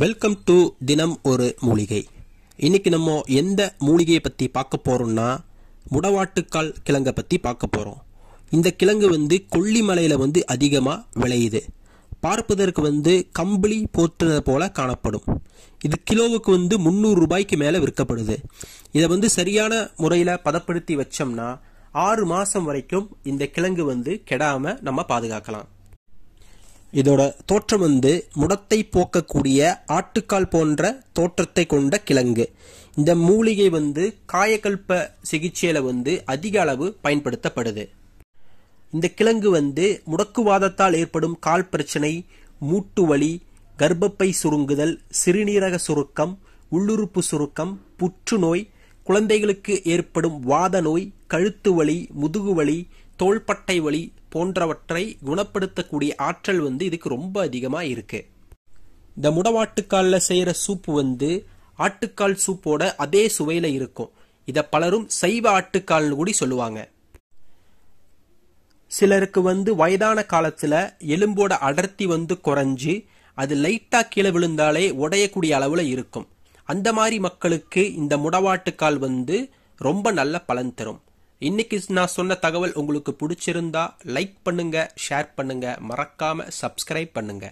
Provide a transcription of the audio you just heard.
welcome to தினம் ஒரு மூலிகை இன்றைக்கி நம்ம எந்த மூலிகையை பற்றி பார்க்க போகிறோம்னா முடவாட்டுக்கால் கிழங்கை பற்றி பார்க்க போகிறோம் இந்த கிழங்கு வந்து கொல்லிமலையில் வந்து அதிகமாக விளையுது பார்ப்பதற்கு வந்து கம்பளி போற்றுறது போல காணப்படும் இது கிலோவுக்கு வந்து முந்நூறு ரூபாய்க்கு மேலே விற்கப்படுது இதை வந்து சரியான முறையில் பதப்படுத்தி வச்சோம்னா ஆறு மாதம் வரைக்கும் இந்த கிழங்கு வந்து கெடாமல் நம்ம பாதுகாக்கலாம் இதோட தோற்றம் வந்து முடத்தை போக்கக்கூடிய ஆட்டுக்கால் போன்ற தோற்றத்தை கொண்ட கிழங்கு இந்த மூலிகை வந்து காயக்கல்ப சிகிச்சையில் வந்து அதிக அளவு பயன்படுத்தப்படுது இந்த கிழங்கு வந்து முடக்குவாதத்தால் ஏற்படும் கால் பிரச்சனை மூட்டு வலி கர்ப்பப்பை சுருங்குதல் சிறுநீரக சுருக்கம் உள்ளுறுப்பு சுருக்கம் புற்றுநோய் குழந்தைகளுக்கு ஏற்படும் வாத நோய் கழுத்து வலி முதுகு வலி தோள்பட்டை வலி போன்றவற்றை குணப்படுத்தக்கூடிய ஆற்றல் வந்து இதுக்கு ரொம்ப அதிகமாக இருக்கு இந்த முடவாட்டுக்காலில் செய்கிற சூப்பு வந்து ஆட்டுக்கால் சூப்போட அதே சுவையில் இருக்கும் இதை பலரும் சைவ ஆட்டுக்கால்னு கூட சொல்லுவாங்க சிலருக்கு வந்து வயதான காலத்தில் எலும்போட அடர்த்தி வந்து குறைஞ்சு அது லைட்டாக கீழே விழுந்தாலே உடையக்கூடிய அளவில் இருக்கும் அந்த மாதிரி மக்களுக்கு இந்த முடவாட்டுக்கால் வந்து ரொம்ப நல்ல பலன் தரும் இன்னைக்கு நான் சொன்ன தகவல் உங்களுக்கு பிடிச்சிருந்தா லைக் பண்ணுங்க ஷேர் பண்ணுங்க மறக்காம சப்ஸ்கிரைப் பண்ணுங்க